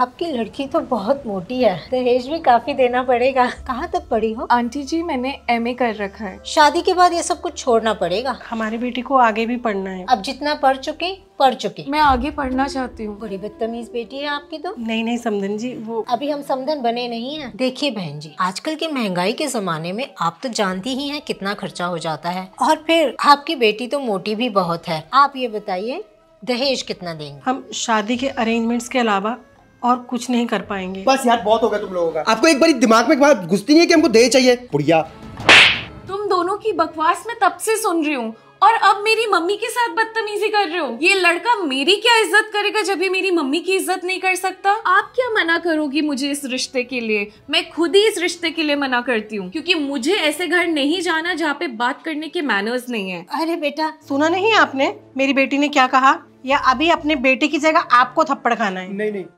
आपकी लड़की तो बहुत मोटी है दहेज तो भी काफी देना पड़ेगा कहाँ तक पढ़ी हो आंटी जी मैंने एमए कर रखा है शादी के बाद ये सब कुछ छोड़ना पड़ेगा हमारी बेटी को आगे भी पढ़ना है अब जितना पढ़ चुके पढ़ चुके मैं आगे पढ़ना चाहती हूँ बड़ी बदतमीज बेटी है आपकी तो नहीं नहीं समधन जी वो अभी हम समधन बने नहीं है देखिए बहन जी आजकल की महंगाई के जमाने में आप तो जानती ही है कितना खर्चा हो जाता है और फिर आपकी बेटी तो मोटी भी बहुत है आप ये बताइए दहेज कितना देंगे हम शादी के अरेंजमेंट्स के अलावा और कुछ नहीं कर पाएंगे बस यार बहुत हो गया तुम लोगों का आपको एक बार दिमाग में बार घुसती नहीं है कि हमको दे चाहिए बुढ़िया तुम दोनों की बकवास मैं तब से सुन रही हूँ और अब मेरी मम्मी के साथ बदतमीजी कर रहे हो ये लड़का मेरी क्या इज्जत करेगा जब ये मेरी मम्मी की इज्जत नहीं कर सकता आप क्या मना करोगी मुझे इस रिश्ते के लिए मैं खुद ही इस रिश्ते के लिए मना करती हूँ क्योंकि मुझे ऐसे घर नहीं जाना जहाँ पे बात करने के मैनर्स नहीं है अरे बेटा सुना नहीं आपने मेरी बेटी ने क्या कहा या अभी अपने बेटे की जगह आपको थप्पड़ खाना है नहीं नहीं